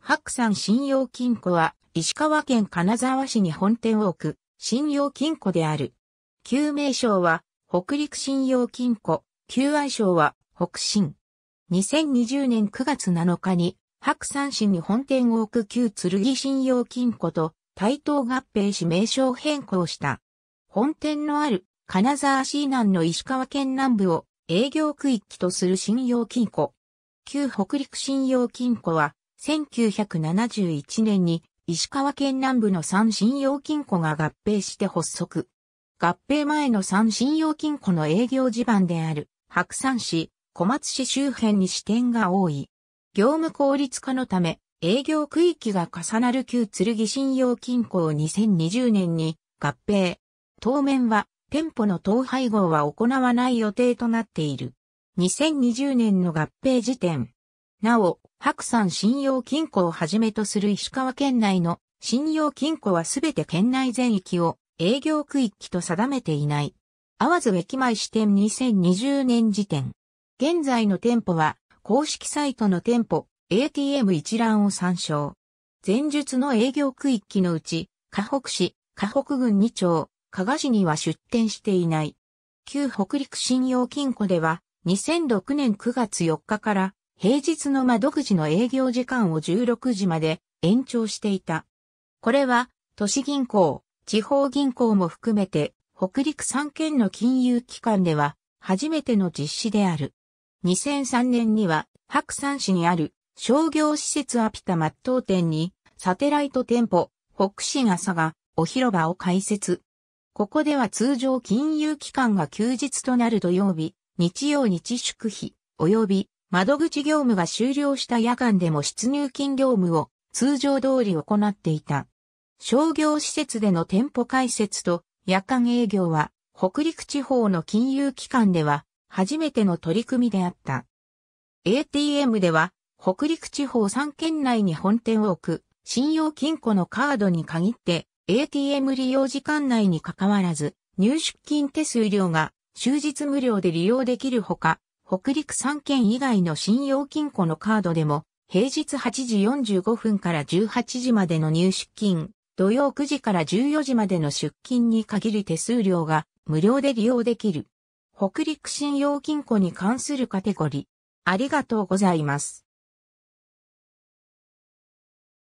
白山信用金庫は、石川県金沢市に本店を置く、信用金庫である。旧名称は、北陸信用金庫、旧愛称は、北信。2020年9月7日に、白山市に本店を置く旧剣信用金庫と、対等合併し名称変更した。本店のある、金沢市南の石川県南部を営業区域とする信用金庫。旧北陸信用金庫は、1971年に石川県南部の三信用金庫が合併して発足。合併前の三信用金庫の営業地盤である白山市、小松市周辺に支店が多い。業務効率化のため、営業区域が重なる旧剣信用金庫を2020年に合併。当面は店舗の統廃合は行わない予定となっている。2020年の合併時点。なお、白山信用金庫をはじめとする石川県内の信用金庫はすべて県内全域を営業区域と定めていない。わず駅前支店2020年時点。現在の店舗は公式サイトの店舗 ATM 一覧を参照。前述の営業区域のうち、河北市、河北郡2町、加賀市には出店していない。旧北陸信用金庫では2006年9月4日から平日の窓口の営業時間を16時まで延長していた。これは、都市銀行、地方銀行も含めて、北陸3県の金融機関では、初めての実施である。2003年には、白山市にある商業施設アピタ末頭店に、サテライト店舗、北市が佐賀、お広場を開設。ここでは通常金融機関が休日となる土曜日、日曜日祝日、及び窓口業務が終了した夜間でも出入金業務を通常通り行っていた。商業施設での店舗開設と夜間営業は北陸地方の金融機関では初めての取り組みであった。ATM では北陸地方3県内に本店を置く信用金庫のカードに限って ATM 利用時間内に関わらず入出金手数料が終日無料で利用できるほか北陸3県以外の信用金庫のカードでも、平日8時45分から18時までの入出金、土曜9時から14時までの出金に限り手数料が無料で利用できる。北陸信用金庫に関するカテゴリー。ありがとうございます。